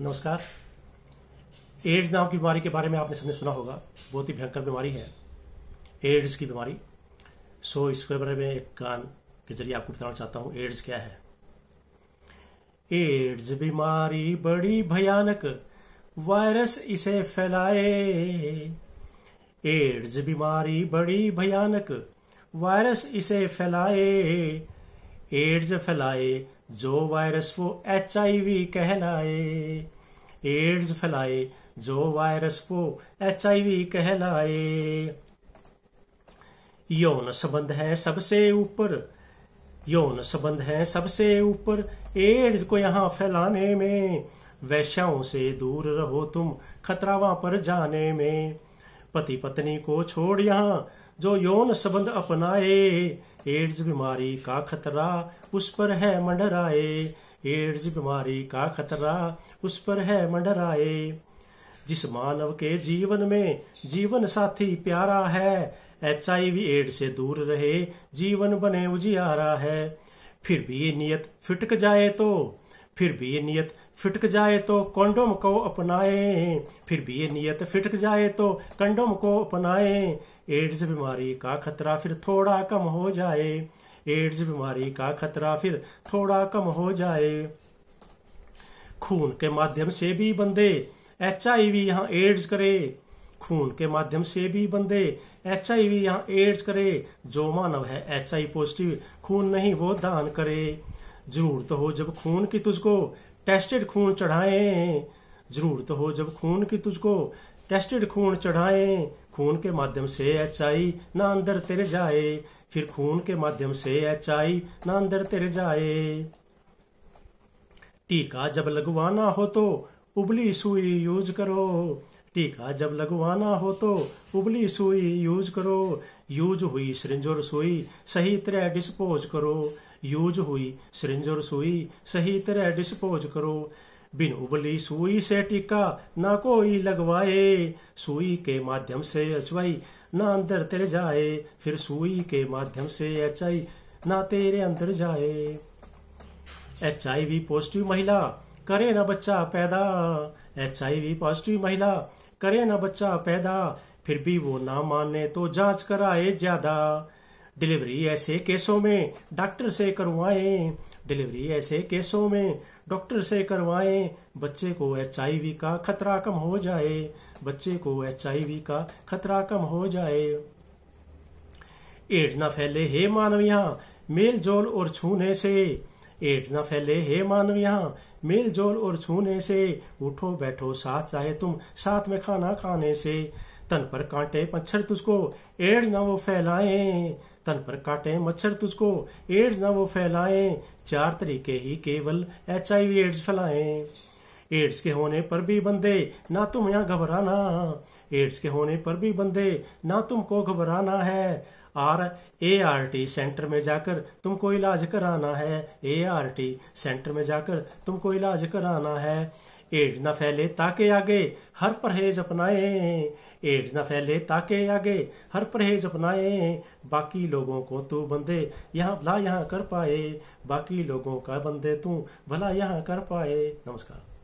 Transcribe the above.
नमस्कार एड्स नाम की बीमारी के बारे में आपने सबने सुना होगा बहुत ही भयंकर बीमारी है एड्स की बीमारी सो इसके बारे में एक गान के जरिए आपको बताना चाहता हूं एड्स क्या है एड्स बीमारी बड़ी भयानक वायरस इसे फैलाए एड्स बीमारी बड़ी भयानक वायरस इसे फैलाए एड्स फैलाए जो वायरस वो एच कहलाए एड्स फैलाए जो वायरस वो एच कहलाए यौन संबंध है सबसे ऊपर यौन संबंध है सबसे ऊपर एड्स को यहाँ फैलाने में वैश्याओं से दूर रहो तुम खतरा वहां पर जाने में पति पत्नी को छोड़ यहाँ जो यौन संबंध अपनाए एड्स बीमारी का खतरा उस पर है मंडराए एड्स बीमारी का खतरा उस पर है मंडराए जिस मानव के जीवन में जीवन साथी प्यारा है एच आई वी एड से दूर रहे जीवन बने उजियारा है फिर भी ये नियत फिटक जाए तो फिर भी ये नियत फिटक जाए तो कॉन्डोम को अपनाए फिर भी ये नियत फिटक जाए तो कंडोम को अपनाए एड्स बीमारी का खतरा फिर थोड़ा कम हो जाए एड्स बीमारी का खतरा फिर थोड़ा कम हो जाए खून के माध्यम से भी बंदे एच आई वी यहाँ एड्स करे खून के माध्यम से भी बंदे एच आई वी यहाँ एड्स करे जो मानव है एच आई पॉजिटिव खून नहीं वो दान करे जरूरत तो हो जब खून की तुझको टेस्टेड खून चढ़ाए जरूरत हो जब खून की तुझको टेस्टेड खून चढ़ाए खून के माध्यम से एच आई ना अंदर तेरे जाए फिर खून के माध्यम से एच आई ना अंदर तेरे जाए टीका जब लगवाना हो तो उबली सुई यूज करो टीका जब लगवाना हो तो उबली सुई यूज करो यूज हुई सिरिंज सुई सही तरह डिस्पोज करो यूज हुई सिरिंज सुई सही तरह डिस्पोज करो बिन उबली सुई से टीका ना कोई लगवाए सुई के माध्यम से अचवाई ना अंदर तेरे जाए फिर सुई के माध्यम से एच आई ना तेरे अंदर जाए एच आई वी पॉजिटिव महिला करे ना बच्चा पैदा एच पॉजिटिव महिला करे ना बच्चा पैदा फिर भी वो ना माने तो जांच कराए ज्यादा डिलीवरी ऐसे केसों में डॉक्टर से करवाए डिलीवरी ऐसे केसों में डॉक्टर से करवाए बच्चे को एच का खतरा कम हो जाए बच्चे को एच का खतरा कम हो जाए एड न फैले हे मानविया मेल जोल और छूने से एड्स न फैले हे मानव यहाँ मेल जोल और छूने से उठो बैठो साथ चाहे तुम साथ में खाना खाने से तन पर कांटे मच्छर तुझको एड्स न वो फैलाए तन पर काटे मच्छर तुझको एड्स न वो फैलाए चार तरीके ही केवल एच आई वी एड्स फैलाए एड्स के होने पर भी बंदे ना तुम यहाँ घबराना एड्स के होने पर भी बंदे ना तुमको घबराना है R A R T centre में जाकर तुमको इलाज कराना है ए आर टी सेंटर में जाकर तुमको इलाज कराना है एड्स न फैले ताके आगे हर परहेज अपनाए एड्स न फैले ताके आगे हर परहेज अपनाए बाकी लोगों को तू बंदे यहाँ भला यहाँ कर पाए बाकी लोगों का बंदे तू भला यहाँ कर पाए नमस्कार